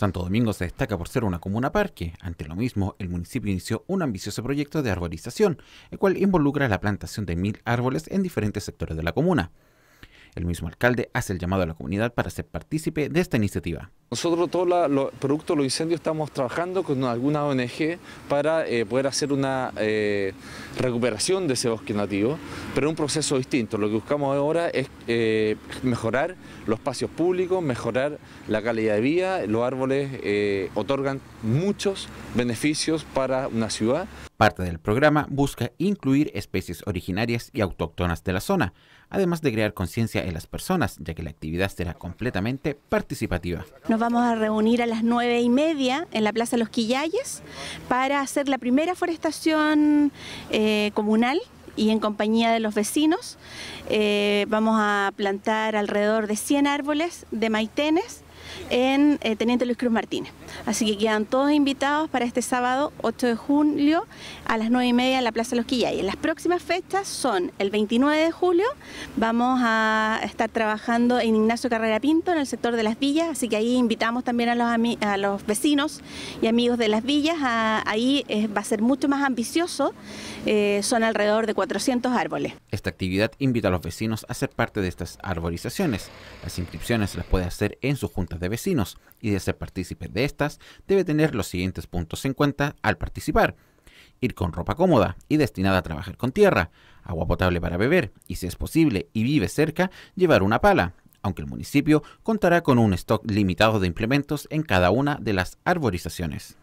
Santo Domingo se destaca por ser una comuna parque. Ante lo mismo, el municipio inició un ambicioso proyecto de arborización, el cual involucra la plantación de mil árboles en diferentes sectores de la comuna. El mismo alcalde hace el llamado a la comunidad para ser partícipe de esta iniciativa. Nosotros todos los productos de los incendios estamos trabajando con alguna ONG para eh, poder hacer una eh, recuperación de ese bosque nativo, pero un proceso distinto. Lo que buscamos ahora es eh, mejorar los espacios públicos, mejorar la calidad de vida. Los árboles otorgan muchos beneficios para una ciudad. Parte del programa busca incluir especies originarias y autóctonas de la zona, además de crear conciencia en las personas, ya que la actividad será completamente participativa. Nos vamos a reunir a las nueve y media en la Plaza Los Quillayes para hacer la primera forestación eh, comunal y en compañía de los vecinos. Eh, vamos a plantar alrededor de 100 árboles de maitenes en eh, Teniente Luis Cruz Martínez. Así que quedan todos invitados para este sábado 8 de julio a las 9 y media en la Plaza Los Quillay. Las próximas fechas son el 29 de julio, vamos a estar trabajando en Ignacio Carrera Pinto, en el sector de las villas, así que ahí invitamos también a los, vecinos y amigos de las villas, ahí va a ser mucho más ambicioso, eh, son alrededor de 400 árboles. Esta actividad invita a los vecinos a ser parte de estas arborizaciones. Las inscripciones las puede hacer en su junta de vecinos y de ser partícipe de estas, debe tener los siguientes puntos en cuenta al participar. Ir con ropa cómoda y destinada a trabajar con tierra, agua potable para beber y si es posible y vive cerca, llevar una pala, aunque el municipio contará con un stock limitado de implementos en cada una de las arborizaciones.